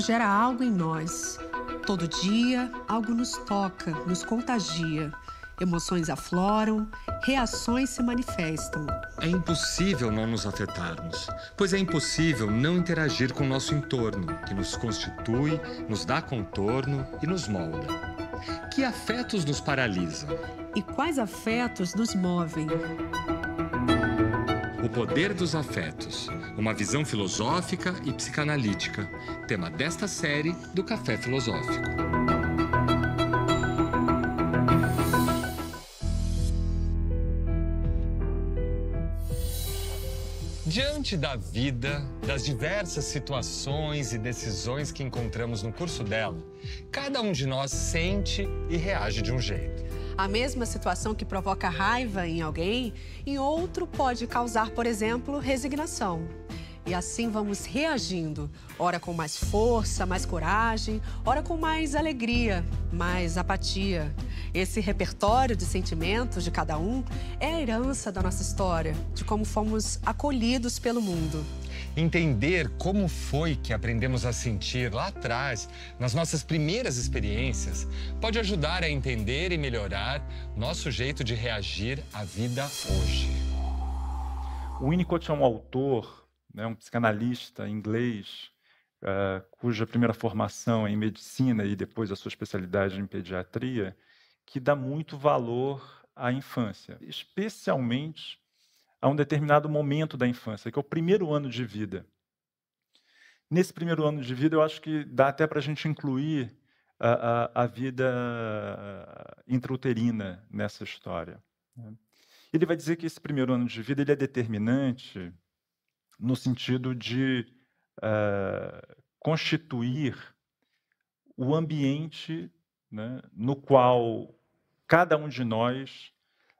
gera algo em nós. Todo dia, algo nos toca, nos contagia. Emoções afloram, reações se manifestam. É impossível não nos afetarmos, pois é impossível não interagir com o nosso entorno, que nos constitui, nos dá contorno e nos molda. Que afetos nos paralisam? E quais afetos nos movem? O poder dos afetos uma visão filosófica e psicanalítica, tema desta série do Café Filosófico. Diante da vida, das diversas situações e decisões que encontramos no curso dela, cada um de nós sente e reage de um jeito. A mesma situação que provoca raiva em alguém, em outro pode causar, por exemplo, resignação. E assim vamos reagindo, ora com mais força, mais coragem, ora com mais alegria, mais apatia. Esse repertório de sentimentos de cada um é a herança da nossa história, de como fomos acolhidos pelo mundo. Entender como foi que aprendemos a sentir lá atrás, nas nossas primeiras experiências, pode ajudar a entender e melhorar nosso jeito de reagir à vida hoje. O Winnicott é um autor né, um psicanalista inglês, uh, cuja primeira formação é em medicina e depois a sua especialidade é em pediatria, que dá muito valor à infância, especialmente a um determinado momento da infância, que é o primeiro ano de vida. Nesse primeiro ano de vida, eu acho que dá até para a gente incluir a, a, a vida intrauterina nessa história. Né. Ele vai dizer que esse primeiro ano de vida ele é determinante no sentido de uh, constituir o ambiente né, no qual cada um de nós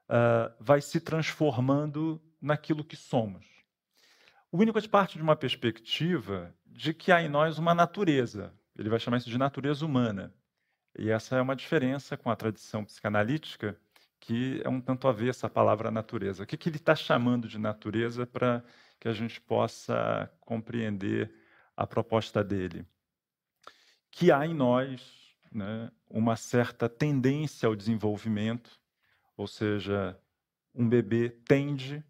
uh, vai se transformando naquilo que somos. O Winnicott parte de uma perspectiva de que há em nós uma natureza. Ele vai chamar isso de natureza humana. E essa é uma diferença com a tradição psicanalítica, que é um tanto a ver essa palavra natureza. O que, que ele está chamando de natureza para que a gente possa compreender a proposta dele. Que há em nós né, uma certa tendência ao desenvolvimento, ou seja, um bebê tende,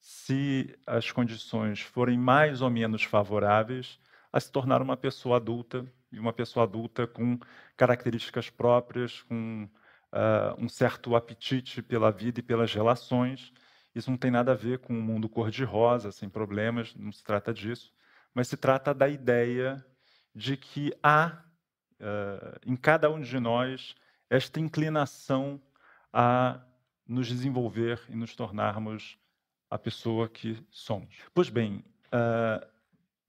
se as condições forem mais ou menos favoráveis, a se tornar uma pessoa adulta e uma pessoa adulta com características próprias, com uh, um certo apetite pela vida e pelas relações, isso não tem nada a ver com um mundo cor-de-rosa, sem problemas, não se trata disso, mas se trata da ideia de que há uh, em cada um de nós esta inclinação a nos desenvolver e nos tornarmos a pessoa que somos. Pois bem, uh,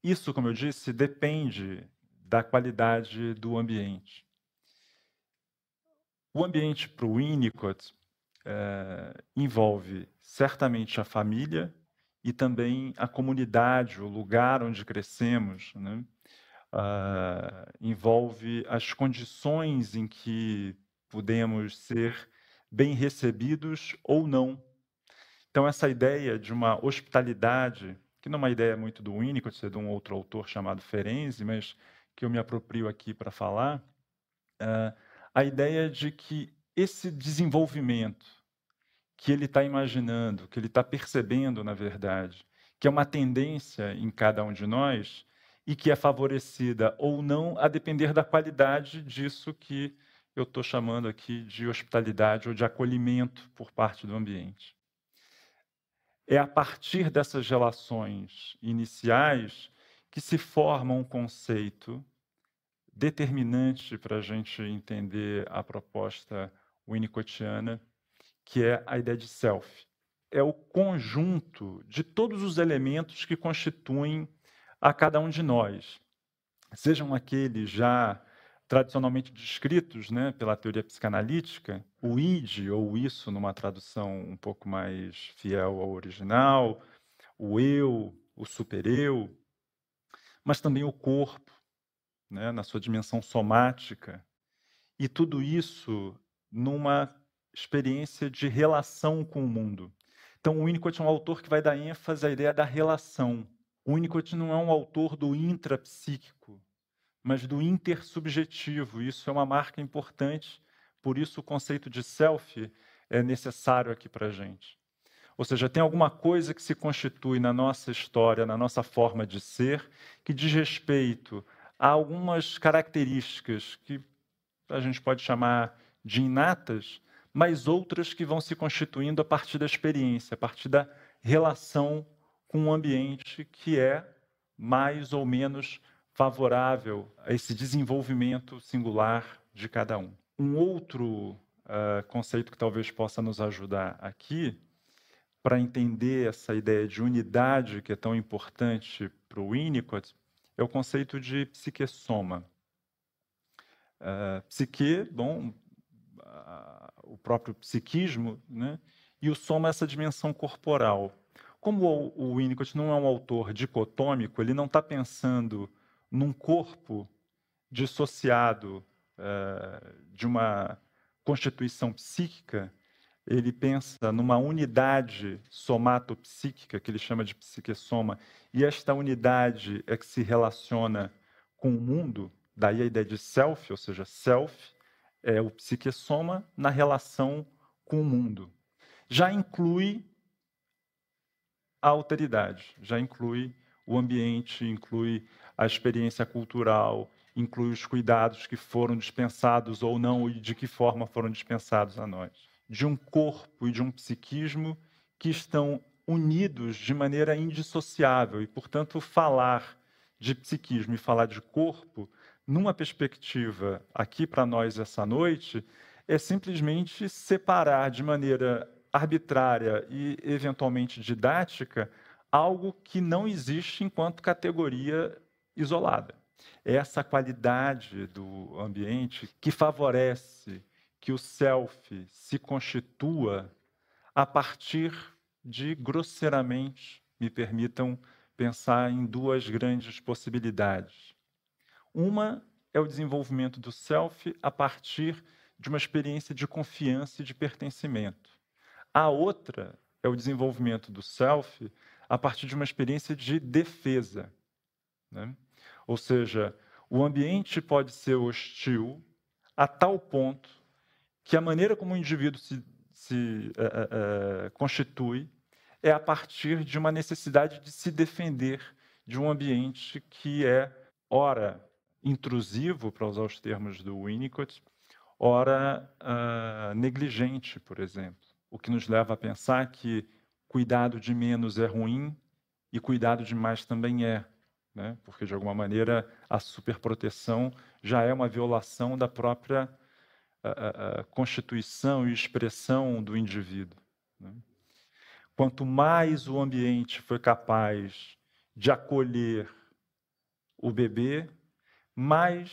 isso, como eu disse, depende da qualidade do ambiente. O ambiente para o Winnicott uh, envolve certamente a família e também a comunidade, o lugar onde crescemos, né? Ah, envolve as condições em que podemos ser bem recebidos ou não. Então, essa ideia de uma hospitalidade, que não é uma ideia muito do Winnicott, é de um outro autor chamado Ferenzi, mas que eu me aproprio aqui para falar, ah, a ideia de que esse desenvolvimento, que ele está imaginando, que ele está percebendo, na verdade, que é uma tendência em cada um de nós e que é favorecida ou não a depender da qualidade disso que eu estou chamando aqui de hospitalidade ou de acolhimento por parte do ambiente. É a partir dessas relações iniciais que se forma um conceito determinante para a gente entender a proposta winnicottiana que é a ideia de self. É o conjunto de todos os elementos que constituem a cada um de nós, sejam aqueles já tradicionalmente descritos né, pela teoria psicanalítica, o id, ou isso numa tradução um pouco mais fiel ao original, o eu, o supereu, mas também o corpo, né, na sua dimensão somática, e tudo isso numa experiência de relação com o mundo. Então, o Winnicott é um autor que vai dar ênfase à ideia da relação. O Winnicott não é um autor do intrapsíquico, mas do intersubjetivo. Isso é uma marca importante, por isso o conceito de self é necessário aqui para a gente. Ou seja, tem alguma coisa que se constitui na nossa história, na nossa forma de ser, que diz respeito a algumas características que a gente pode chamar de inatas, mas outras que vão se constituindo a partir da experiência, a partir da relação com o ambiente que é mais ou menos favorável a esse desenvolvimento singular de cada um. Um outro uh, conceito que talvez possa nos ajudar aqui, para entender essa ideia de unidade que é tão importante para o Winnicott, é o conceito de psique Uh, ah, psique, bom, ah, o próprio psiquismo, né? e o soma essa dimensão corporal. Como o Winnicott não é um autor dicotômico, ele não está pensando num corpo dissociado uh, de uma constituição psíquica, ele pensa numa unidade somatopsíquica, que ele chama de psiquesoma, e esta unidade é que se relaciona com o mundo, daí a ideia de self, ou seja, self, é, o psique é soma na relação com o mundo. Já inclui a alteridade, já inclui o ambiente, inclui a experiência cultural, inclui os cuidados que foram dispensados ou não e de que forma foram dispensados a nós. De um corpo e de um psiquismo que estão unidos de maneira indissociável e, portanto, falar de psiquismo e falar de corpo numa perspectiva aqui para nós essa noite, é simplesmente separar de maneira arbitrária e eventualmente didática algo que não existe enquanto categoria isolada. É essa qualidade do ambiente que favorece que o self se constitua a partir de grosseiramente, me permitam pensar em duas grandes possibilidades uma é o desenvolvimento do self a partir de uma experiência de confiança e de pertencimento. A outra é o desenvolvimento do self a partir de uma experiência de defesa. Né? Ou seja, o ambiente pode ser hostil a tal ponto que a maneira como o indivíduo se, se eh, eh, eh, constitui é a partir de uma necessidade de se defender de um ambiente que é, ora, intrusivo, para usar os termos do Winnicott, ora uh, negligente, por exemplo. O que nos leva a pensar que cuidado de menos é ruim e cuidado de mais também é, né? porque de alguma maneira a superproteção já é uma violação da própria uh, uh, constituição e expressão do indivíduo. Né? Quanto mais o ambiente foi capaz de acolher o bebê, mais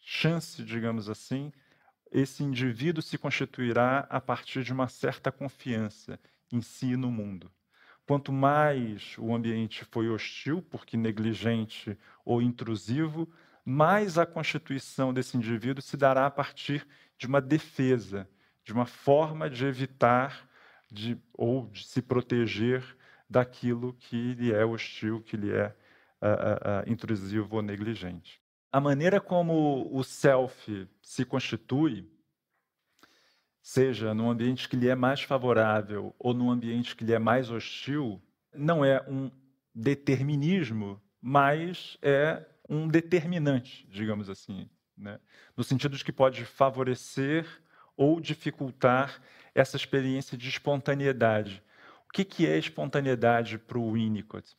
chance, digamos assim, esse indivíduo se constituirá a partir de uma certa confiança em si e no mundo. Quanto mais o ambiente foi hostil, porque negligente ou intrusivo, mais a constituição desse indivíduo se dará a partir de uma defesa, de uma forma de evitar de, ou de se proteger daquilo que lhe é hostil, que lhe é uh, uh, intrusivo ou negligente a maneira como o self se constitui, seja num ambiente que lhe é mais favorável ou num ambiente que lhe é mais hostil, não é um determinismo, mas é um determinante, digamos assim, né? no sentido de que pode favorecer ou dificultar essa experiência de espontaneidade. O que, que é espontaneidade para o Winnicott?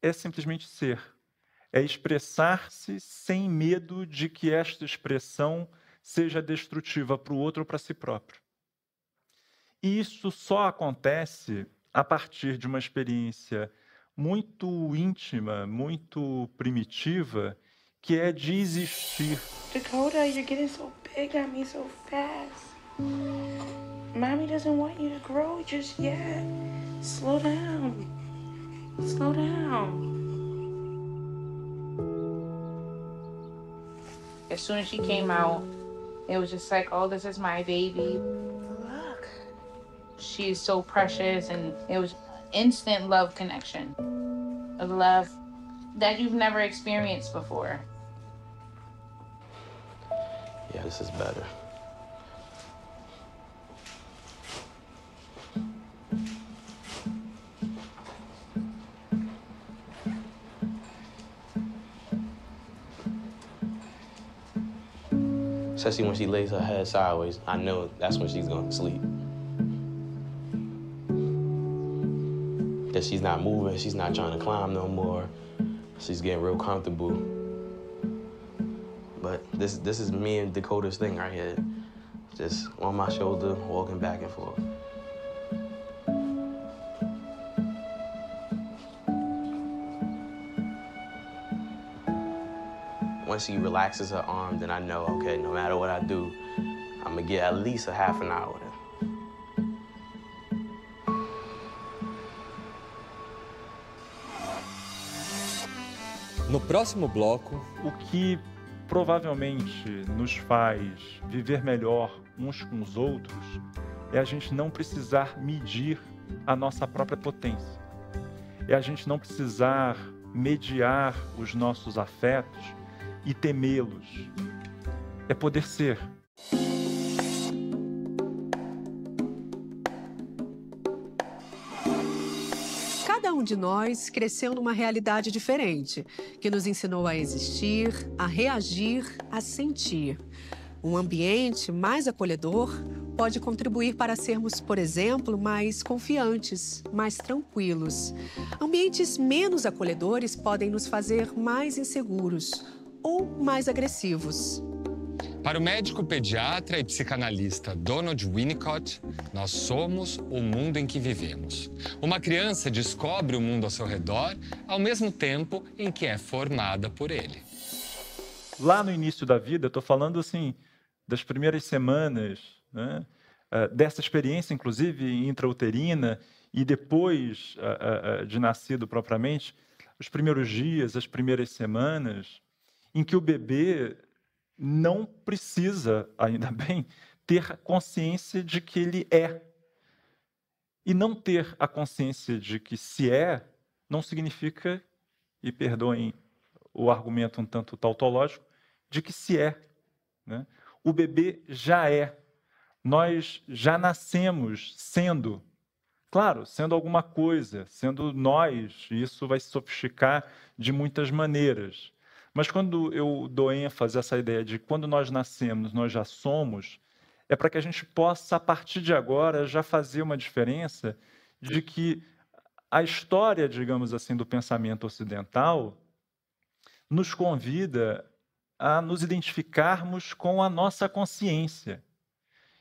É simplesmente ser é expressar-se sem medo de que esta expressão seja destrutiva para o outro ou para si próprio. E isso só acontece a partir de uma experiência muito íntima, muito primitiva, que é de existir. Dakota, you're getting so big on me so fast. Mommy doesn't want you to grow just yet. Slow down. Slow down. as soon as she came out, it was just like, oh, this is my baby. Look. She's so precious. And it was instant love connection, a love that you've never experienced before. Yeah, this is better. especially when she lays her head sideways, I know that's when she's gonna sleep. That she's not moving, she's not trying to climb no more. She's getting real comfortable. But this this is me and Dakota's thing right here. Just on my shoulder, walking back and forth. once she mm-hmm. relaxes her arm, then I know, okay, no matter what I do, I'm gonna get at least a half an hour with him. No próximo bloco, o que provavelmente nos faz viver melhor uns com os outros é a gente não precisar medir a nossa própria potência. É a gente não precisar mediar os nossos afetos e temê-los. É poder ser. Cada um de nós cresceu numa realidade diferente, que nos ensinou a existir, a reagir, a sentir. Um ambiente mais acolhedor pode contribuir para sermos, por exemplo, mais confiantes, mais tranquilos. Ambientes menos acolhedores podem nos fazer mais inseguros ou mais agressivos. Para o médico pediatra e psicanalista Donald Winnicott, nós somos o mundo em que vivemos. Uma criança descobre o mundo ao seu redor ao mesmo tempo em que é formada por ele. Lá no início da vida, estou falando assim das primeiras semanas, né? Ah, dessa experiência, inclusive intrauterina e depois ah, ah, de nascido propriamente, os primeiros dias, as primeiras semanas, em que o bebê não precisa, ainda bem, ter consciência de que ele é. E não ter a consciência de que se é, não significa, e perdoem o argumento um tanto tautológico, de que se é. Né? O bebê já é. Nós já nascemos sendo. Claro, sendo alguma coisa, sendo nós, isso vai se sofisticar de muitas maneiras. Mas quando eu dou ênfase a essa ideia de quando nós nascemos, nós já somos, é para que a gente possa, a partir de agora, já fazer uma diferença de que a história, digamos assim, do pensamento ocidental nos convida a nos identificarmos com a nossa consciência.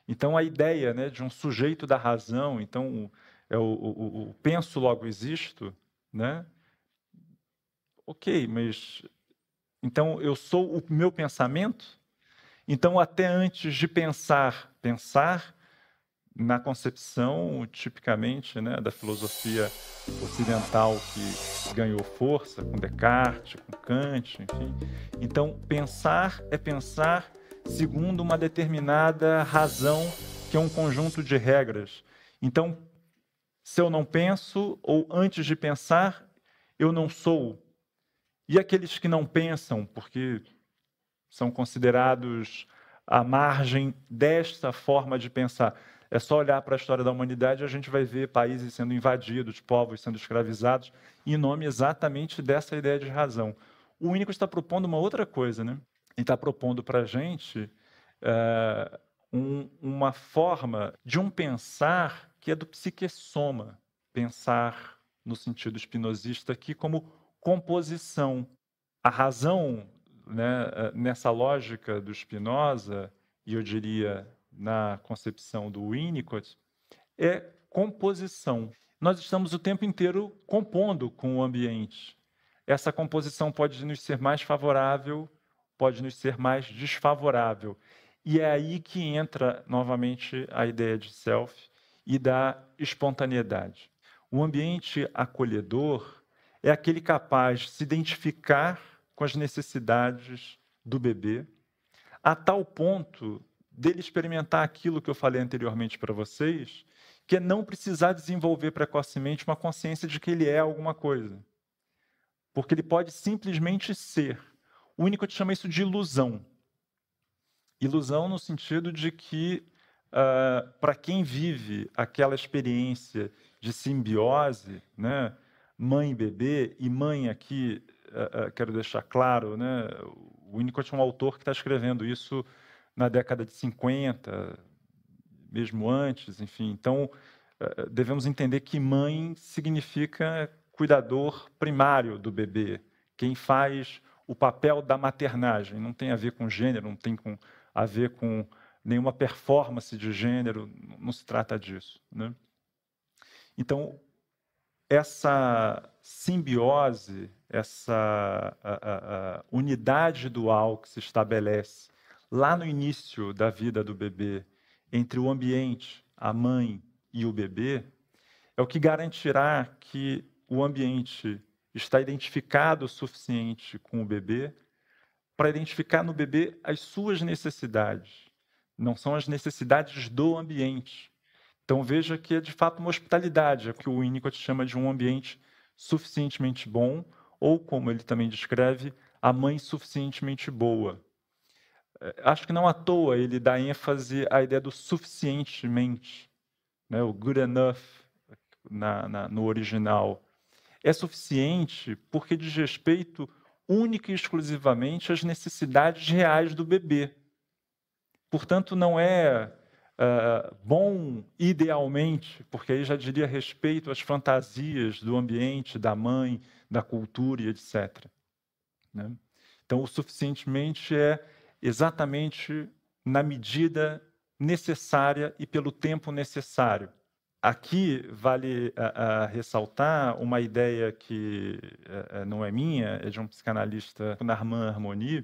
Então, a ideia né, de um sujeito da razão, então, é o, o, o penso logo existo, né? ok, mas então, eu sou o meu pensamento. Então, até antes de pensar, pensar na concepção tipicamente né, da filosofia ocidental que ganhou força com Descartes, com Kant, enfim. Então, pensar é pensar segundo uma determinada razão, que é um conjunto de regras. Então, se eu não penso, ou antes de pensar, eu não sou. E aqueles que não pensam, porque são considerados à margem desta forma de pensar. É só olhar para a história da humanidade e a gente vai ver países sendo invadidos, povos sendo escravizados, em nome exatamente dessa ideia de razão. O único está propondo uma outra coisa, né? Ele está propondo para a gente eh, um, uma forma de um pensar que é do psiquesoma pensar no sentido espinosista aqui como composição. A razão, né, eh, nessa lógica do Spinoza, e eu diria na concepção do Winnicott, é composição. Nós estamos o tempo inteiro compondo com o ambiente. Essa composição pode nos ser mais favorável, pode nos ser mais desfavorável. E é aí que entra novamente a ideia de self e da espontaneidade. O ambiente acolhedor é aquele capaz de se identificar com as necessidades do bebê, a tal ponto dele experimentar aquilo que eu falei anteriormente para vocês, que é não precisar desenvolver precocemente uma consciência de que ele é alguma coisa. Porque ele pode simplesmente ser. O único te chama é isso de ilusão. Ilusão no sentido de que, uh, ah, para quem vive aquela experiência de simbiose, né, mãe e bebê, e mãe aqui, uh, uh, quero deixar claro, né? o Winnicott é um autor que está escrevendo isso na década de 50, mesmo antes, enfim. Então, uh, devemos entender que mãe significa cuidador primário do bebê, quem faz o papel da maternagem. Não tem a ver com gênero, não tem com, a ver com nenhuma performance de gênero, não se trata disso. Né? Então, essa simbiose, essa a, a, a unidade dual que se estabelece lá no início da vida do bebê entre o ambiente, a mãe e o bebê, é o que garantirá que o ambiente está identificado o suficiente com o bebê para identificar no bebê as suas necessidades. Não são as necessidades do ambiente, então veja que é de fato uma hospitalidade, é o que o Winnicott chama de um ambiente suficientemente bom, ou como ele também descreve, a mãe suficientemente boa. É, acho que não à toa ele dá ênfase à ideia do suficientemente, né? o good enough na, na, no original. É suficiente porque diz respeito única e exclusivamente às necessidades reais do bebê. Portanto, não é ah, bom idealmente, porque aí já diria respeito às fantasias do ambiente, da mãe, da cultura e etc. Né? Então, o suficientemente é exatamente na medida necessária e pelo tempo necessário. Aqui vale ah, ah, ressaltar uma ideia que eh, eh, não é minha, é de um psicanalista, Narman Harmonie,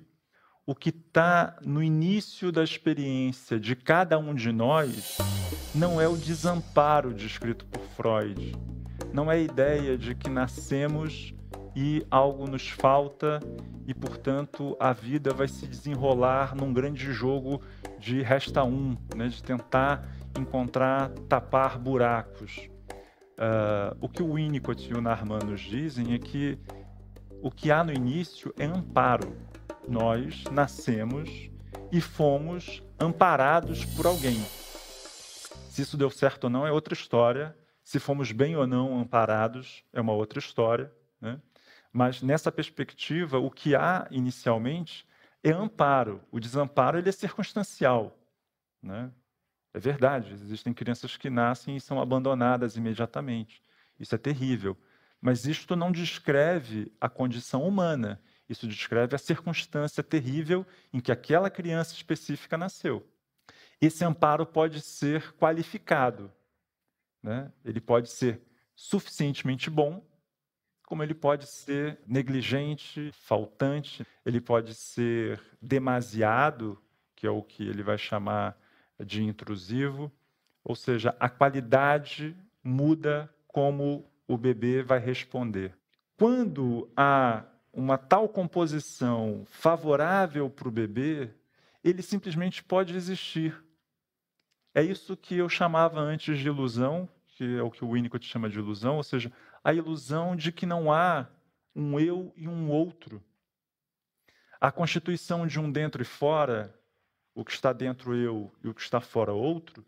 o que está no início da experiência de cada um de nós não é o desamparo descrito por Freud. Não é a ideia de que nascemos e algo nos falta e, portanto, a vida vai se desenrolar num grande jogo de resta um, né? de tentar encontrar, tapar buracos. Uh, o que o Winnicott e o Narman nos dizem é que o que há no início é amparo nós nascemos e fomos amparados por alguém. Se isso deu certo ou não é outra história. Se fomos bem ou não amparados é uma outra história. Né? Mas nessa perspectiva, o que há inicialmente é amparo. O desamparo ele é circunstancial. Né? É verdade, existem crianças que nascem e são abandonadas imediatamente. Isso é terrível. Mas isto não descreve a condição humana. Isso descreve a circunstância terrível em que aquela criança específica nasceu. Esse amparo pode ser qualificado. Né? Ele pode ser suficientemente bom, como ele pode ser negligente, faltante, ele pode ser demasiado, que é o que ele vai chamar de intrusivo, ou seja, a qualidade muda como o bebê vai responder. Quando há uma tal composição favorável para o bebê, ele simplesmente pode existir. É isso que eu chamava antes de ilusão, que é o que o Winnicott chama de ilusão, ou seja, a ilusão de que não há um eu e um outro. A constituição de um dentro e fora, o que está dentro eu e o que está fora outro,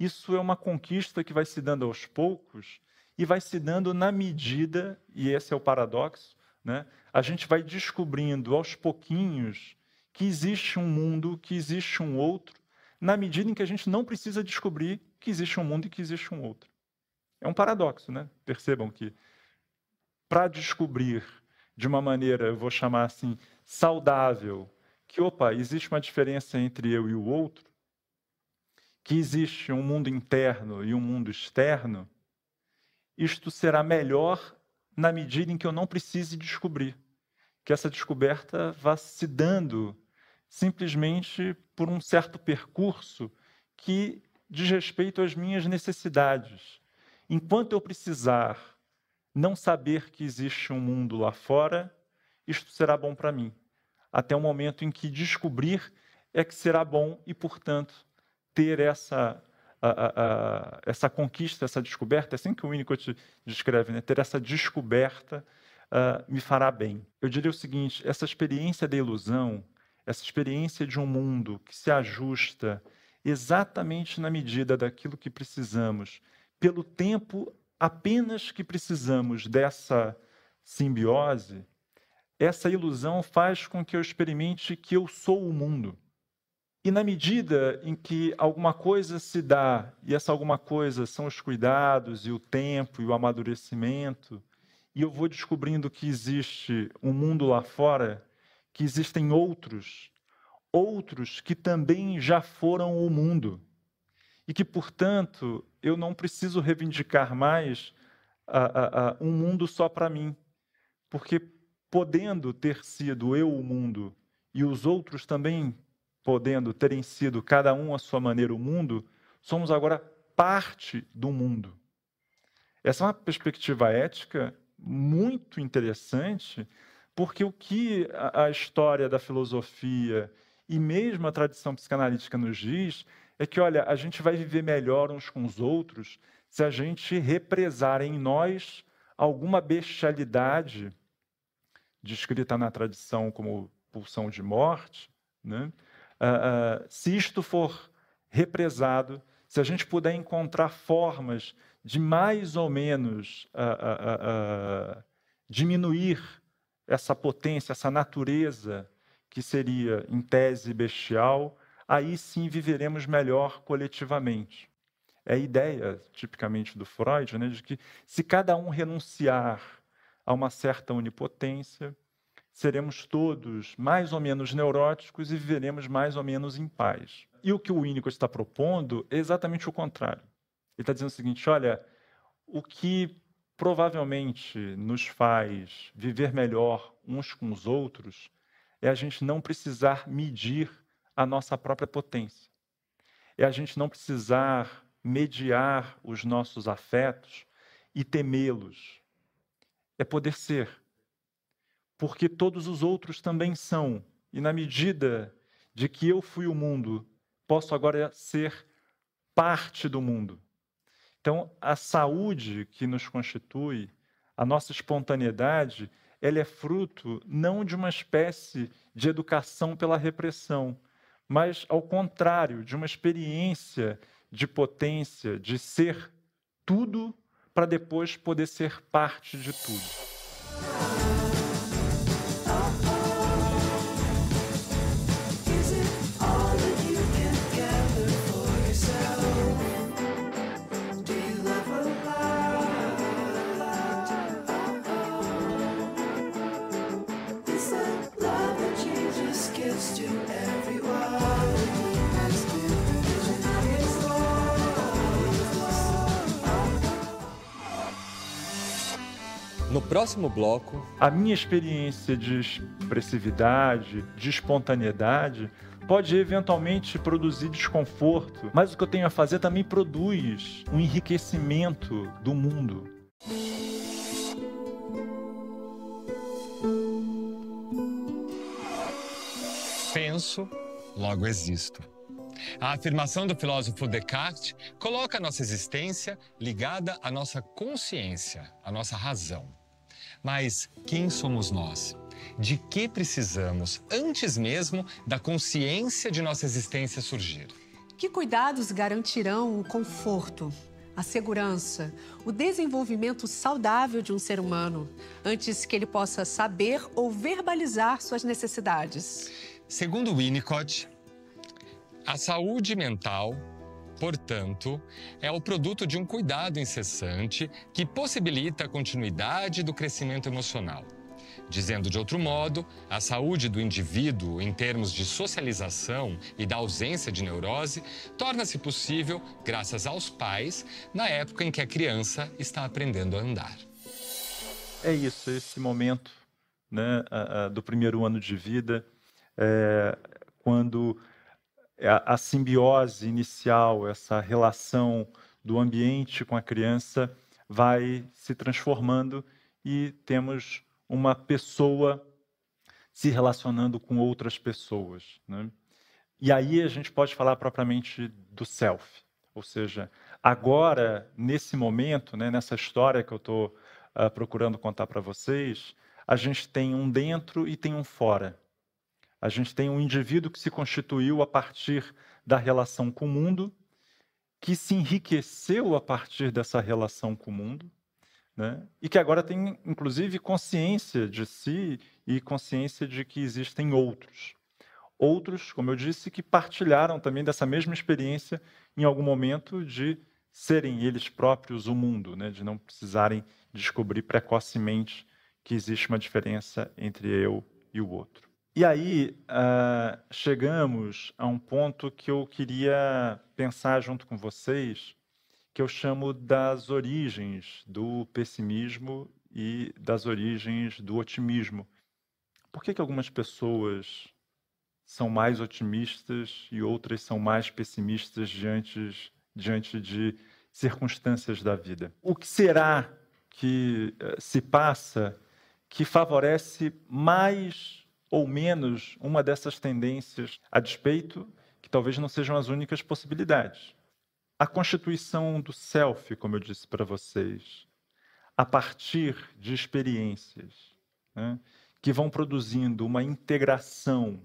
isso é uma conquista que vai se dando aos poucos e vai se dando na medida, e esse é o paradoxo, né, a gente vai descobrindo aos pouquinhos que existe um mundo, que existe um outro, na medida em que a gente não precisa descobrir que existe um mundo e que existe um outro. É um paradoxo, né? Percebam que para descobrir de uma maneira, eu vou chamar assim, saudável, que opa, existe uma diferença entre eu e o outro, que existe um mundo interno e um mundo externo, isto será melhor na medida em que eu não precise descobrir. Que essa descoberta vá se dando simplesmente por um certo percurso que diz respeito às minhas necessidades. Enquanto eu precisar não saber que existe um mundo lá fora, isto será bom para mim. Até o momento em que descobrir é que será bom e, portanto, ter essa a, a, essa conquista, essa descoberta, é assim que o Winnicott descreve, né? ter essa descoberta uh, me fará bem. Eu diria o seguinte: essa experiência da ilusão, essa experiência de um mundo que se ajusta exatamente na medida daquilo que precisamos, pelo tempo apenas que precisamos dessa simbiose, essa ilusão faz com que eu experimente que eu sou o mundo. E na medida em que alguma coisa se dá, e essa alguma coisa são os cuidados, e o tempo, e o amadurecimento, e eu vou descobrindo que existe um mundo lá fora, que existem outros, outros que também já foram o mundo, e que, portanto, eu não preciso reivindicar mais um mundo só para mim, porque podendo ter sido eu o mundo e os outros também podendo terem sido cada um à sua maneira o mundo, somos agora parte do mundo. Essa é uma perspectiva ética muito interessante, porque o que a história da filosofia e mesmo a tradição psicanalítica nos diz é que, olha, a gente vai viver melhor uns com os outros se a gente represar em nós alguma bestialidade descrita na tradição como pulsão de morte, né? uh, se isto for represado, se a gente puder encontrar formas de mais ou menos uh, diminuir essa potência, essa natureza que seria, em tese, bestial, aí sim viveremos melhor coletivamente. É a ideia, tipicamente do Freud, né, de que se cada um renunciar a uma certa onipotência, seremos todos mais ou menos neuróticos e viveremos mais ou menos em paz. E o que o Winnicott está propondo é exatamente o contrário. Ele está dizendo o seguinte: olha, o que provavelmente nos faz viver melhor uns com os outros é a gente não precisar medir a nossa própria potência, é a gente não precisar mediar os nossos afetos e temê-los, é poder ser porque todos os outros também são. E na medida de que eu fui o mundo, posso agora ser parte do mundo. Então, a saúde que nos constitui, a nossa espontaneidade, ela é fruto não de uma espécie de educação pela repressão, mas, ao contrário, de uma experiência de potência, de ser tudo para depois poder ser parte de tudo. próximo bloco. A minha experiência de expressividade, de espontaneidade, pode eventualmente produzir desconforto, mas o que eu tenho a fazer também produz um enriquecimento do mundo. Penso, logo existo. A afirmação do filósofo Descartes coloca a nossa existência ligada à nossa consciência, à nossa razão. Mas quem somos nós? De que precisamos antes mesmo da consciência de nossa existência surgir? Que cuidados garantirão o conforto, a segurança, o desenvolvimento saudável de um ser humano, antes que ele possa saber ou verbalizar suas necessidades? Segundo Winnicott, a saúde mental Portanto, é o produto de um cuidado incessante que possibilita a continuidade do crescimento emocional. Dizendo de outro modo, a saúde do indivíduo em termos de socialização e da ausência de neurose torna-se possível graças aos pais na época em que a criança está aprendendo a andar. É isso, esse momento né, do primeiro ano de vida, é, quando é a, simbiose inicial, essa relação do ambiente com a criança vai se transformando e temos uma pessoa se relacionando com outras pessoas. Né? E aí a gente pode falar propriamente do self, ou seja, agora, nesse momento, né, nessa história que eu estou uh, ah, procurando contar para vocês, a gente tem um dentro e tem um fora. A gente tem um indivíduo que se constituiu a partir da relação com o mundo, que se enriqueceu a partir dessa relação com o mundo, né? e que agora tem, inclusive, consciência de si e consciência de que existem outros. Outros, como eu disse, que partilharam também dessa mesma experiência em algum momento de serem eles próprios o mundo, né? de não precisarem descobrir precocemente que existe uma diferença entre eu e o outro. E aí uh, chegamos a um ponto que eu queria pensar junto com vocês, que eu chamo das origens do pessimismo e das origens do otimismo. Por que, que algumas pessoas são mais otimistas e outras são mais pessimistas diante, diante de circunstâncias da vida? O que será que uh, se passa que favorece mais ou menos uma dessas tendências, a despeito que talvez não sejam as únicas possibilidades. A constituição do self, como eu disse para vocês, a partir de experiências né, que vão produzindo uma integração,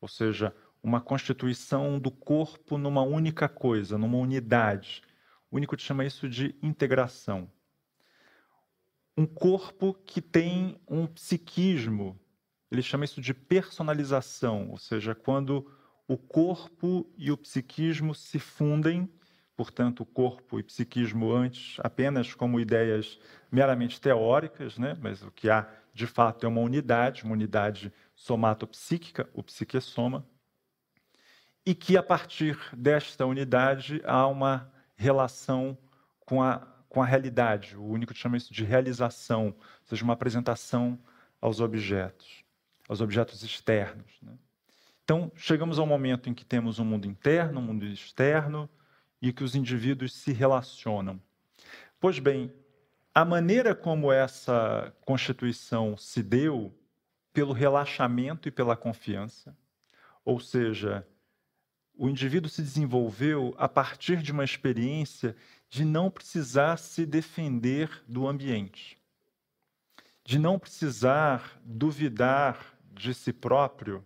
ou seja, uma constituição do corpo numa única coisa, numa unidade. O único te chama isso de integração. Um corpo que tem um psiquismo ele chama isso de personalização, ou seja, quando o corpo e o psiquismo se fundem, portanto, corpo e psiquismo antes apenas como ideias meramente teóricas, né? mas o que há de fato é uma unidade, uma unidade somatopsíquica, o psique soma, e que a partir desta unidade há uma relação com a, com a realidade. O único chama isso de realização, ou seja, uma apresentação aos objetos aos objetos externos. Né? Então, chegamos ao momento em que temos um mundo interno, um mundo externo, e que os indivíduos se relacionam. Pois bem, a maneira como essa constituição se deu pelo relaxamento e pela confiança, ou seja, o indivíduo se desenvolveu a partir de uma experiência de não precisar se defender do ambiente, de não precisar duvidar de si próprio,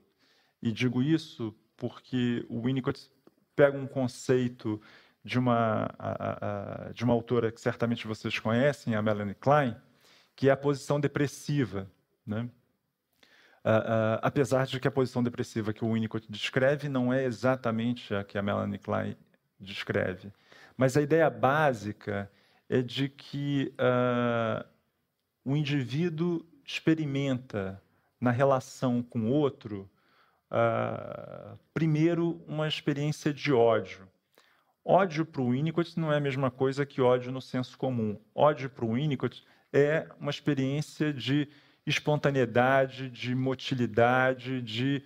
e digo isso porque o Winnicott pega um conceito de uma, a, a, de uma autora que certamente vocês conhecem, a Melanie Klein, que é a posição depressiva. Né? Uh, uh, apesar de que a posição depressiva que o Winnicott descreve não é exatamente a que a Melanie Klein descreve. Mas a ideia básica é de que uh, ah, o indivíduo experimenta na relação com o outro, uh, primeiro, uma experiência de ódio. Ódio para o Winnicott não é a mesma coisa que ódio no senso comum. Ódio para o Winnicott é uma experiência de espontaneidade, de motilidade, de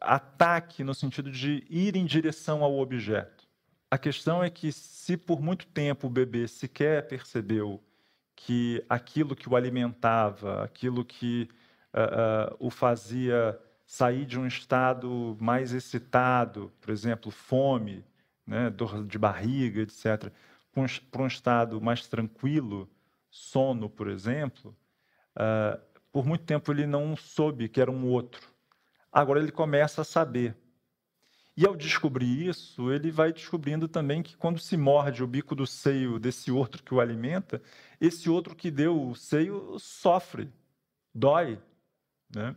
ataque no sentido de ir em direção ao objeto. A questão é que, se por muito tempo o bebê sequer percebeu que aquilo que o alimentava, aquilo que uh, uh, o fazia sair de um estado mais excitado, por exemplo, fome, né, dor de barriga, etc., para um estado mais tranquilo, sono, por exemplo, uh, por muito tempo ele não soube que era um outro. Agora ele começa a saber. E ao descobrir isso, ele vai descobrindo também que quando se morde o bico do seio desse outro que o alimenta, esse outro que deu o seio sofre, dói, né?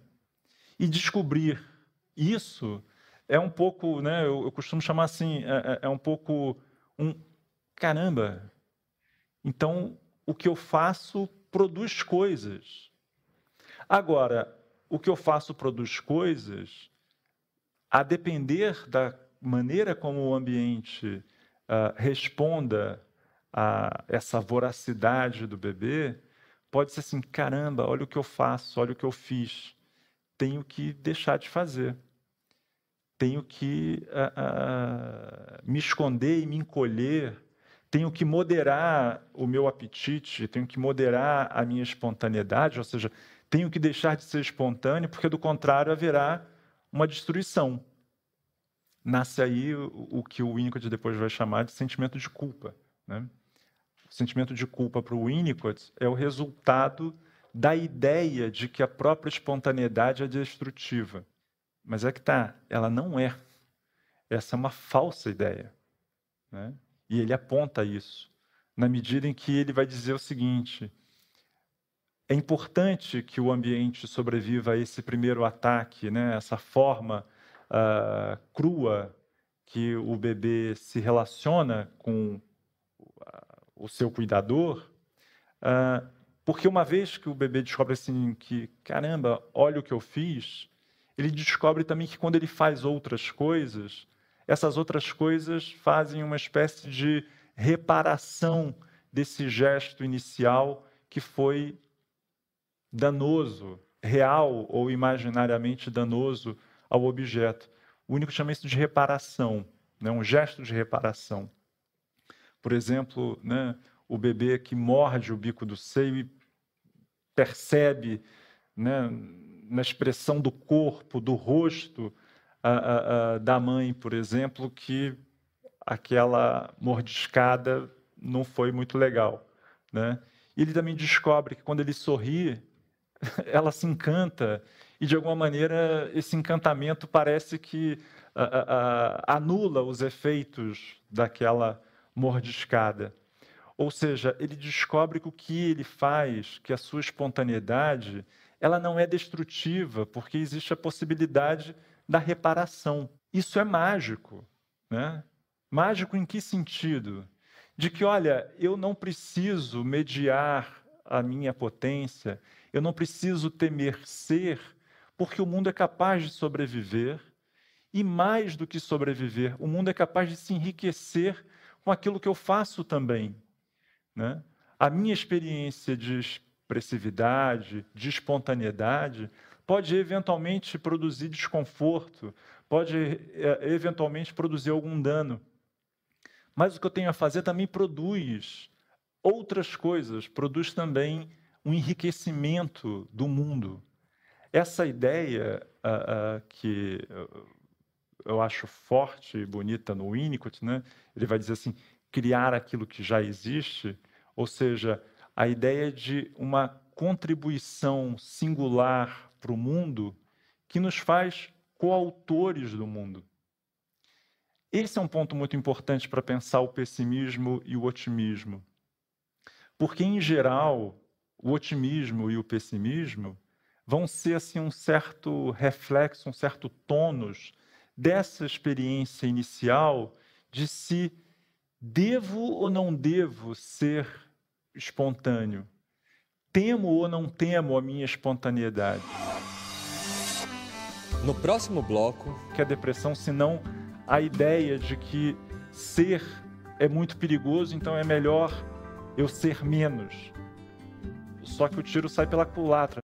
E descobrir isso é um pouco, né, eu, eu costumo chamar assim, é, é, é um pouco um caramba. Então, o que eu faço produz coisas. Agora, o que eu faço produz coisas a depender da maneira como o ambiente uh, responda a essa voracidade do bebê, pode ser assim: caramba, olha o que eu faço, olha o que eu fiz. Tenho que deixar de fazer. Tenho que uh, uh, me esconder e me encolher. Tenho que moderar o meu apetite, tenho que moderar a minha espontaneidade, ou seja, tenho que deixar de ser espontâneo, porque do contrário haverá uma destruição. Nasce aí o, o que o Winnicott depois vai chamar de sentimento de culpa. Né? O sentimento de culpa para o Winnicott é o resultado da ideia de que a própria espontaneidade é destrutiva. Mas é que tá, ela não é. Essa é uma falsa ideia. Né? E ele aponta isso, na medida em que ele vai dizer o seguinte: é importante que o ambiente sobreviva a esse primeiro ataque, né? essa forma uh, crua que o bebê se relaciona com o seu cuidador, uh, porque uma vez que o bebê descobre assim que, caramba, olha o que eu fiz, ele descobre também que quando ele faz outras coisas, essas outras coisas fazem uma espécie de reparação desse gesto inicial que foi danoso, real ou imaginariamente danoso ao objeto. O único chama isso de reparação, né? um gesto de reparação. Por exemplo, né, o bebê que morde o bico do seio e percebe né, na expressão do corpo, do rosto a, a, a, da mãe, por exemplo, que aquela mordiscada não foi muito legal. Né? Ele também descobre que quando ele sorri, ela se encanta e de alguma maneira esse encantamento parece que a, a, a, anula os efeitos daquela mordiscada. Ou seja, ele descobre que o que ele faz, que a sua espontaneidade, ela não é destrutiva, porque existe a possibilidade da reparação. Isso é mágico. Né? Mágico em que sentido? De que, olha, eu não preciso mediar a minha potência, eu não preciso temer ser, porque o mundo é capaz de sobreviver. E mais do que sobreviver, o mundo é capaz de se enriquecer com aquilo que eu faço também. Né? A minha experiência de expressividade, de espontaneidade, pode eventualmente produzir desconforto, pode é, eventualmente produzir algum dano. Mas o que eu tenho a fazer também produz outras coisas, produz também um enriquecimento do mundo. Essa ideia uh, uh, que eu acho forte e bonita no Winnicott, né? Ele vai dizer assim, criar aquilo que já existe, ou seja, a ideia de uma contribuição singular para o mundo que nos faz coautores do mundo. Esse é um ponto muito importante para pensar o pessimismo e o otimismo. Porque, em geral, o otimismo e o pessimismo vão ser assim, um certo reflexo, um certo tônus dessa experiência inicial de se devo ou não devo ser espontâneo? Temo ou não temo a minha espontaneidade? No próximo bloco. Que a depressão, senão a ideia de que ser é muito perigoso, então é melhor eu ser menos. Só que o tiro sai pela culatra.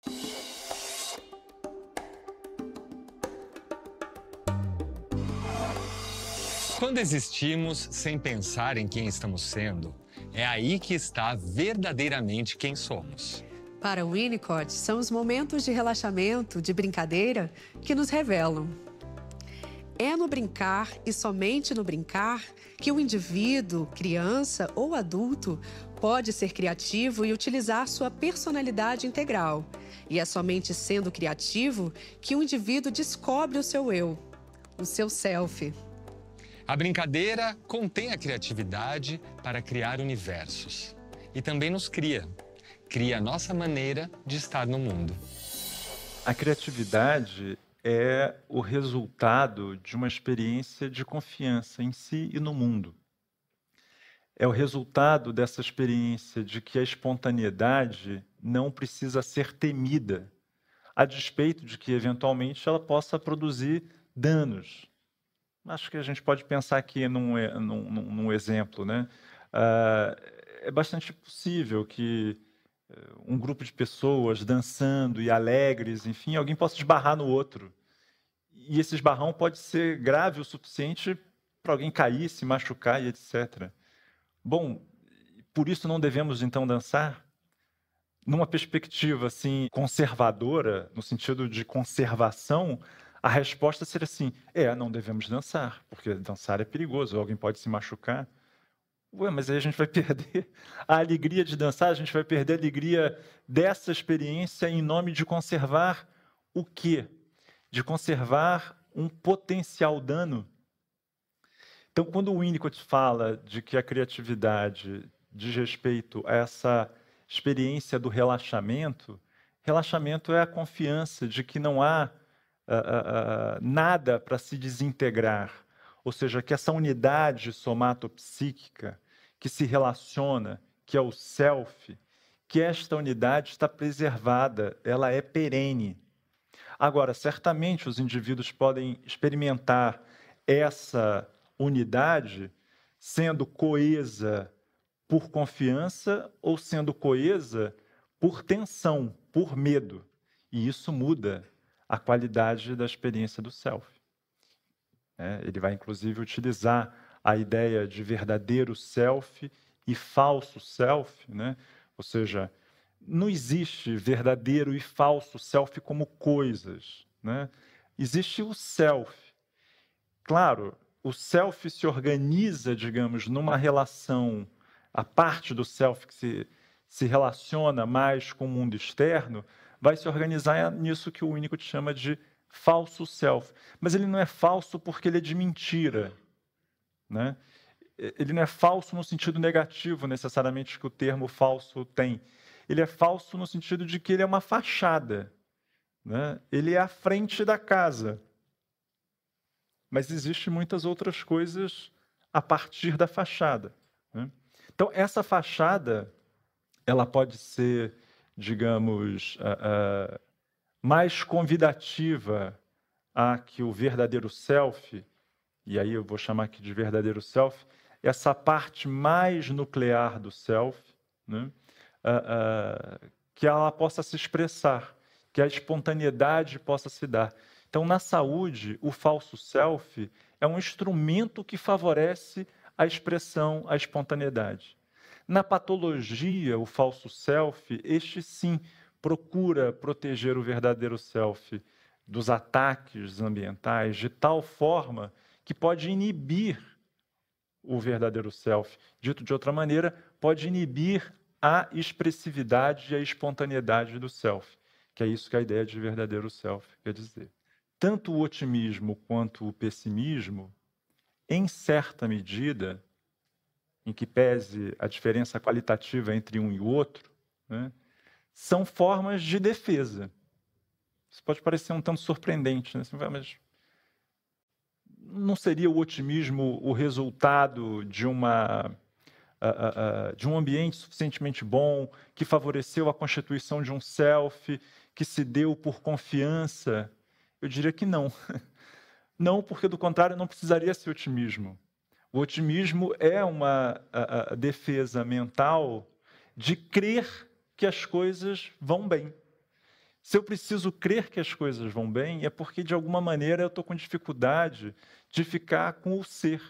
Quando existimos sem pensar em quem estamos sendo, é aí que está verdadeiramente quem somos. Para o Winnicott, são os momentos de relaxamento, de brincadeira, que nos revelam. É no brincar e somente no brincar que o indivíduo, criança ou adulto, pode ser criativo e utilizar sua personalidade integral. E é somente sendo criativo que o indivíduo descobre o seu eu, o seu self. A brincadeira contém a criatividade para criar universos e também nos cria. Cria a nossa maneira de estar no mundo. A criatividade é o resultado de uma experiência de confiança em si e no mundo. É o resultado dessa experiência de que a espontaneidade não precisa ser temida, a despeito de que, eventualmente, ela possa produzir danos, Acho que a gente pode pensar aqui num, num, num exemplo, né? Uh, é bastante possível que eh, um grupo de pessoas dançando e alegres, enfim, alguém possa esbarrar no outro. E esse esbarrão pode ser grave o suficiente para alguém cair, se machucar e etc. Bom, por isso não devemos então dançar? Numa perspectiva assim conservadora, no sentido de conservação, a resposta seria assim: é, não devemos dançar, porque dançar é perigoso, alguém pode se machucar. Ué, mas aí a gente vai perder a alegria de dançar, a gente vai perder a alegria dessa experiência em nome de conservar o quê? De conservar um potencial dano. Então, quando o Winnicott fala de que a criatividade diz respeito a essa experiência do relaxamento, relaxamento é a confiança de que não há uh, uh, nada para se desintegrar. Ou seja, que essa unidade somatopsíquica que se relaciona, que é o self, que esta unidade está preservada, ela é perene. Agora, certamente os indivíduos podem experimentar essa unidade sendo coesa por confiança ou sendo coesa por tensão, por medo. E isso muda, a qualidade da experiência do self. É, né? ele vai, inclusive, utilizar a ideia de verdadeiro self e falso self, né? ou seja, não existe verdadeiro e falso self como coisas. Né? Existe o self. Claro, o self se organiza, digamos, numa relação, a parte do self que se, se relaciona mais com o mundo externo, vai se organizar é nisso que o único te chama de falso self. Mas ele não é falso porque ele é de mentira. Né? Ele não é falso no sentido negativo, necessariamente, que o termo falso tem. Ele é falso no sentido de que ele é uma fachada. Né? Ele é a frente da casa. Mas existem muitas outras coisas a partir da fachada. Né? Então, essa fachada ela pode ser digamos, uh, uh, mais convidativa a que o verdadeiro self, e aí eu vou chamar aqui de verdadeiro self, essa parte mais nuclear do self, né? uh, que ela possa se expressar, que a espontaneidade possa se dar. Então, na saúde, o falso self é um instrumento que favorece a expressão, a espontaneidade. Na patologia, o falso self, este sim procura proteger o verdadeiro self dos ataques ambientais de tal forma que pode inibir o verdadeiro self. Dito de outra maneira, pode inibir a expressividade e a espontaneidade do self, que é isso que a ideia de verdadeiro self quer dizer. Tanto o otimismo quanto o pessimismo, em certa medida, em que pese a diferença qualitativa entre um e o outro, né, são formas de defesa. Isso pode parecer um tanto surpreendente, né? Assim, mas não seria o otimismo o resultado de uma de um ambiente suficientemente bom que favoreceu a constituição de um self que se deu por confiança? Eu diria que não. Não, porque do contrário não precisaria ser otimismo. O otimismo é uma a, a defesa mental de crer que as coisas vão bem. Se eu preciso crer que as coisas vão bem, é porque de alguma maneira eu estou com dificuldade de ficar com o ser.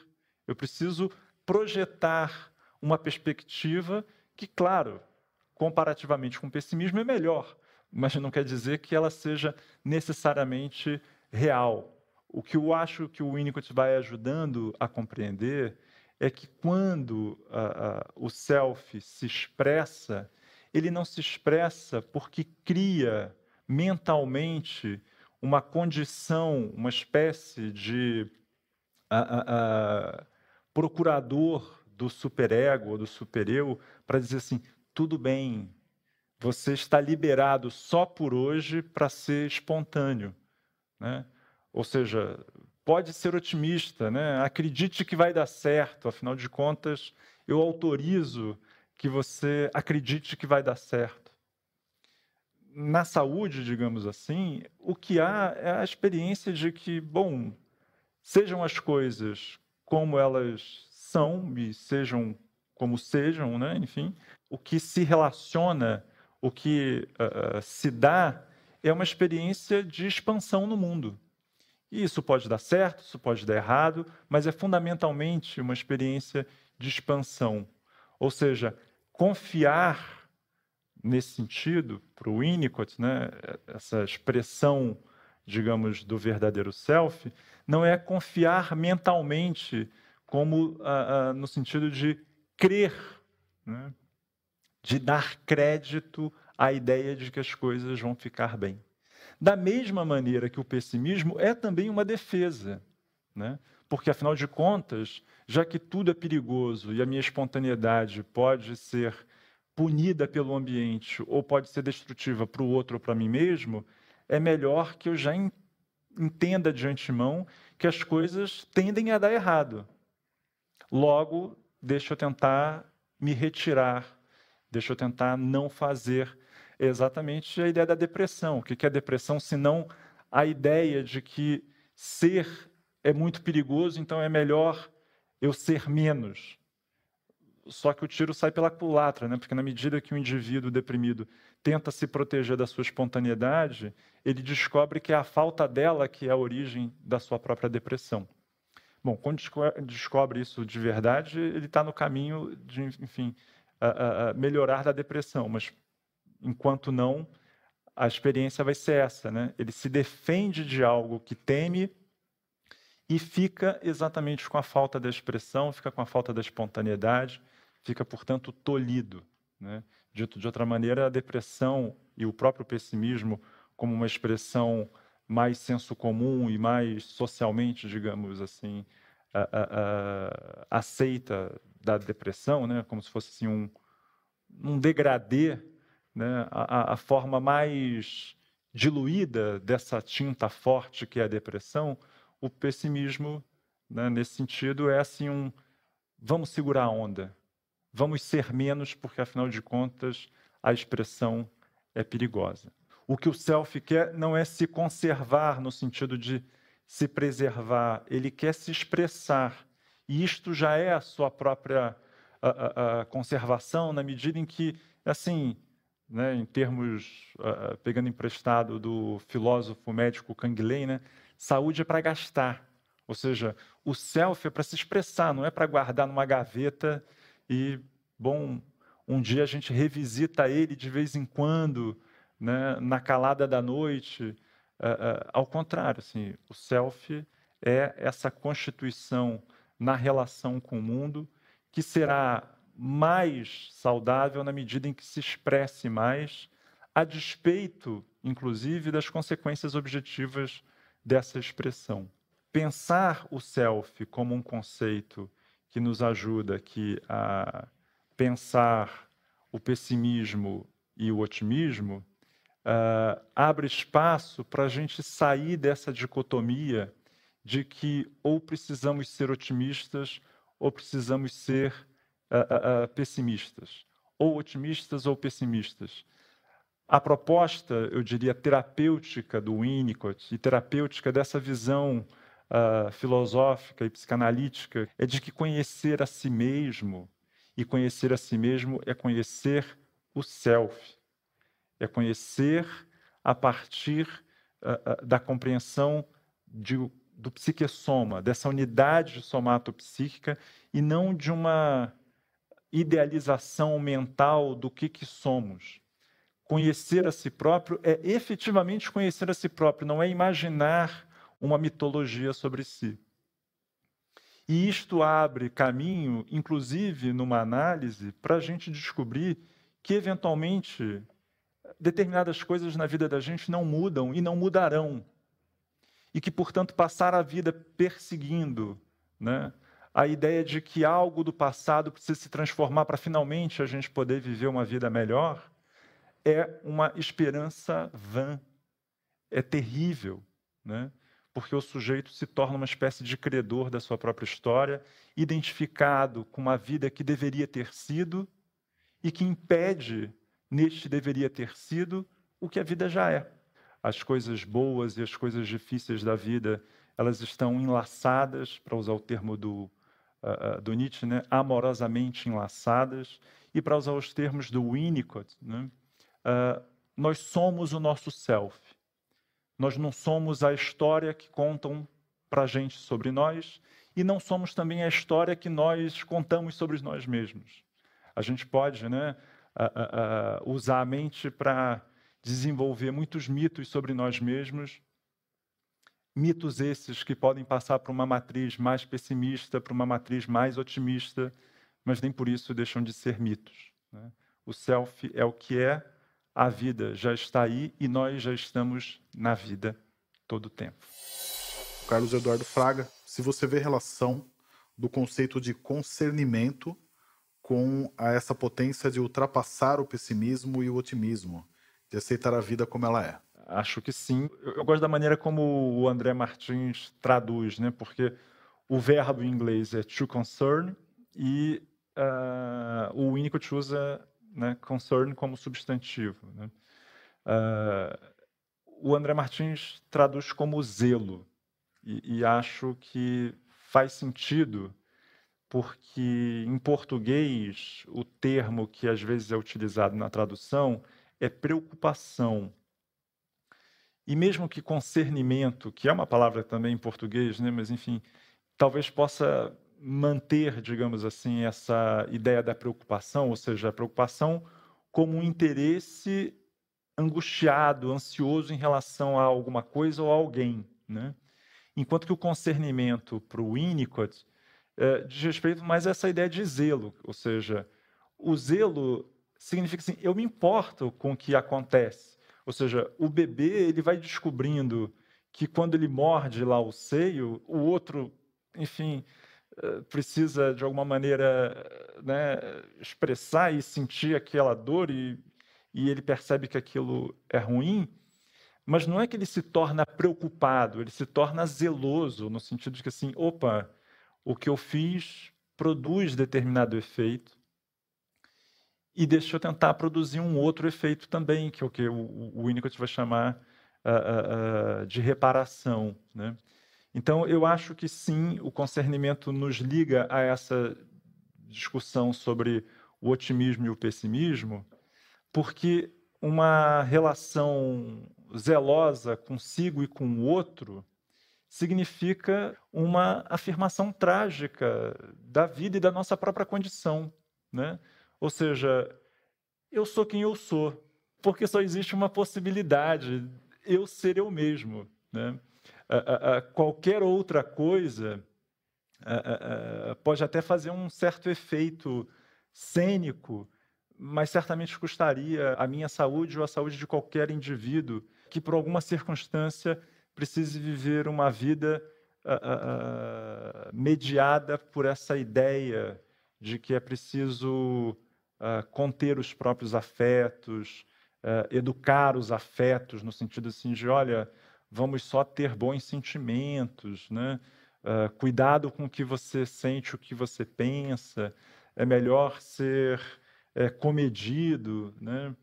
Eu preciso projetar uma perspectiva que, claro, comparativamente com o pessimismo, é melhor, mas não quer dizer que ela seja necessariamente real. O que eu acho que o Winnicott vai ajudando a compreender é que quando o self se expressa, ele não se expressa porque cria mentalmente uma condição, uma espécie de procurador do superego ou do supereu para dizer assim: tudo bem, você está liberado só por hoje para ser espontâneo. Né? Ou seja, pode ser otimista, né? acredite que vai dar certo, afinal de contas, eu autorizo que você acredite que vai dar certo. Na saúde, digamos assim, o que há é a experiência de que, bom, sejam as coisas como elas são e sejam como sejam, né? enfim, o que se relaciona, o que uh, se dá, é uma experiência de expansão no mundo. E isso pode dar certo, isso pode dar errado, mas é fundamentalmente uma experiência de expansão. Ou seja, confiar nesse sentido, para o Winnicott, né, essa expressão, digamos, do verdadeiro self, não é confiar mentalmente, como ah, ah, no sentido de crer, né, de dar crédito à ideia de que as coisas vão ficar bem. Da mesma maneira que o pessimismo é também uma defesa, né? porque afinal de contas, já que tudo é perigoso e a minha espontaneidade pode ser punida pelo ambiente ou pode ser destrutiva para o outro ou para mim mesmo, é melhor que eu já entenda de antemão que as coisas tendem a dar errado. Logo, deixa eu tentar me retirar, deixa eu tentar não fazer é exatamente a ideia da depressão. O que é depressão, senão a ideia de que ser é muito perigoso, então é melhor eu ser menos. Só que o tiro sai pela culatra, né? porque na medida que o indivíduo deprimido tenta se proteger da sua espontaneidade, ele descobre que é a falta dela que é a origem da sua própria depressão. Bom, quando descobre isso de verdade, ele está no caminho de, enfim, a, a melhorar da depressão, mas enquanto não a experiência vai ser essa, né? Ele se defende de algo que teme e fica exatamente com a falta da expressão, fica com a falta da espontaneidade, fica portanto tolhido, né? Dito de outra maneira, a depressão e o próprio pessimismo como uma expressão mais senso comum e mais socialmente, digamos assim, a, a, a, aceita da depressão, né? Como se fosse assim, um, um degradê né, a, a forma mais diluída dessa tinta forte que é a depressão, o pessimismo, né, nesse sentido, é assim um vamos segurar a onda, vamos ser menos, porque afinal de contas a expressão é perigosa. O que o self quer não é se conservar no sentido de se preservar, ele quer se expressar. E isto já é a sua própria a, a, a conservação, na medida em que, assim, né, em termos, uh, pegando emprestado do filósofo médico Canguilhem, né, saúde é para gastar. Ou seja, o self é para se expressar, não é para guardar numa gaveta e, bom, um dia a gente revisita ele de vez em quando, né, na calada da noite. Uh, uh, ao contrário, assim, o self é essa constituição na relação com o mundo que será mais saudável na medida em que se expresse mais, a despeito, inclusive, das consequências objetivas dessa expressão. Pensar o self como um conceito que nos ajuda que a pensar o pessimismo e o otimismo uh, abre espaço para a gente sair dessa dicotomia de que ou precisamos ser otimistas ou precisamos ser uh, uh, pessimistas, ou otimistas ou pessimistas. A proposta, eu diria, terapêutica do Winnicott e terapêutica dessa visão uh, filosófica e psicanalítica é de que conhecer a si mesmo e conhecer a si mesmo é conhecer o self, é conhecer a partir uh, uh, da compreensão de, do psiquesoma, dessa unidade somatopsíquica, e não de uma idealização mental do que, que somos. Conhecer a si próprio é efetivamente conhecer a si próprio, não é imaginar uma mitologia sobre si. E isto abre caminho, inclusive numa análise, para a gente descobrir que, eventualmente, determinadas coisas na vida da gente não mudam e não mudarão. E que, portanto, passar a vida perseguindo, né? a ideia de que algo do passado precisa se transformar para finalmente a gente poder viver uma vida melhor, é uma esperança vã. É terrível, né? porque o sujeito se torna uma espécie de credor da sua própria história, identificado com uma vida que deveria ter sido e que impede neste deveria ter sido o que a vida já é. As coisas boas e as coisas difíceis da vida, elas estão enlaçadas, para usar o termo do uh, do Nietzsche, né, amorosamente enlaçadas, e para usar os termos do Winnicott, né, uh, nós somos o nosso self. Nós não somos a história que contam para a gente sobre nós e não somos também a história que nós contamos sobre nós mesmos. A gente pode né, uh, usar a mente para desenvolver muitos mitos sobre nós mesmos, Mitos esses que podem passar para uma matriz mais pessimista, para uma matriz mais otimista, mas nem por isso deixam de ser mitos. Né? O self é o que é, a vida já está aí e nós já estamos na vida todo o tempo. Carlos Eduardo Fraga, se você vê relação do conceito de concernimento com a essa potência de ultrapassar o pessimismo e o otimismo, de aceitar a vida como ela é acho que sim. Eu, eu gosto da maneira como o André Martins traduz, né? Porque o verbo em inglês é to concern e uh, o Winnicott usa eh, né, concern como substantivo. Né? Uh, o André Martins traduz como zelo e, e acho que faz sentido porque em português o termo que às vezes é utilizado na tradução é preocupação. E mesmo que concernimento, que é uma palavra também em português, né, mas enfim, talvez possa manter, digamos assim, essa ideia da preocupação, ou seja, a preocupação como um interesse angustiado, ansioso em relação a alguma coisa ou a alguém, né? Enquanto que o concernimento para o Winnicott é, diz respeito mais a essa ideia de zelo, ou seja, o zelo significa assim, eu me importo com o que acontece, ou seja, o bebê ele vai descobrindo que quando ele morde lá o seio, o outro, enfim, eh, precisa de alguma maneira né, expressar e sentir aquela dor e, e ele percebe que aquilo é ruim, mas não é que ele se torna preocupado, ele se torna zeloso no sentido de que assim, opa, o que eu fiz produz determinado efeito e deixa eu tentar produzir um outro efeito também, que é o que o, Winnicott vai chamar uh, uh, de reparação. Né? Então, eu acho que sim, o concernimento nos liga a essa discussão sobre o otimismo e o pessimismo, porque uma relação zelosa consigo e com o outro significa uma afirmação trágica da vida e da nossa própria condição, né? Ou seja, eu sou quem eu sou, porque só existe uma possibilidade, eu ser eu mesmo. Né? A, a, a, qualquer outra coisa pode até fazer um certo efeito cênico, mas certamente custaria a minha saúde ou a saúde de qualquer indivíduo que, por alguma circunstância, precise viver uma vida mediada por essa ideia de que é preciso uh, conter os próprios afetos, uh, educar os afetos, no sentido assim de, olha, vamos só ter bons sentimentos, né? Uh, cuidado com o que você sente, o que você pensa, é melhor ser é, comedido, né?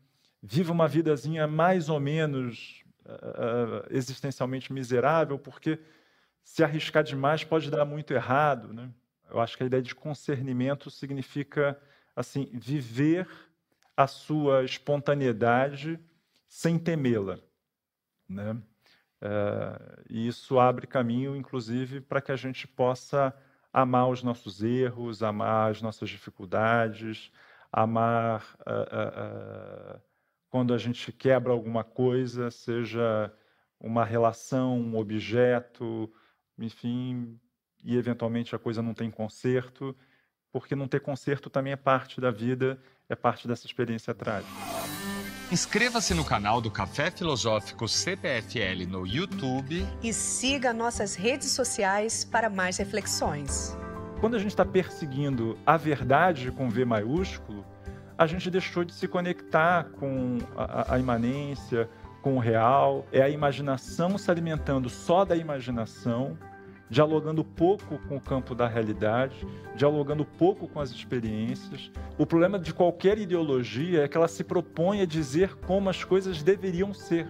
viva uma vidazinha mais ou menos uh, existencialmente miserável, porque se arriscar demais pode dar muito errado. Né? Eu acho que a ideia de concernimento significa assim, viver a sua espontaneidade sem temê-la. Né? Eh, e isso abre caminho, inclusive, para que a gente possa amar os nossos erros, amar as nossas dificuldades, amar uh, uh, quando a gente quebra alguma coisa, seja uma relação, um objeto, enfim, e eventualmente a coisa não tem conserto porque não ter conserto também é parte da vida, é parte dessa experiência trágica. Inscreva-se no canal do Café Filosófico CPFL no YouTube. E siga nossas redes sociais para mais reflexões. Quando a gente está perseguindo a verdade com V maiúsculo, a gente deixou de se conectar com a, a imanência, com o real. É a imaginação se alimentando só da imaginação dialogando pouco com o campo da realidade, dialogando pouco com as experiências. O problema de qualquer ideologia é que ela se propõe a dizer como as coisas deveriam ser.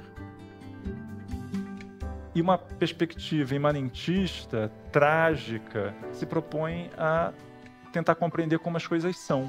E uma perspectiva imanentista, trágica, se propõe a tentar compreender como as coisas são.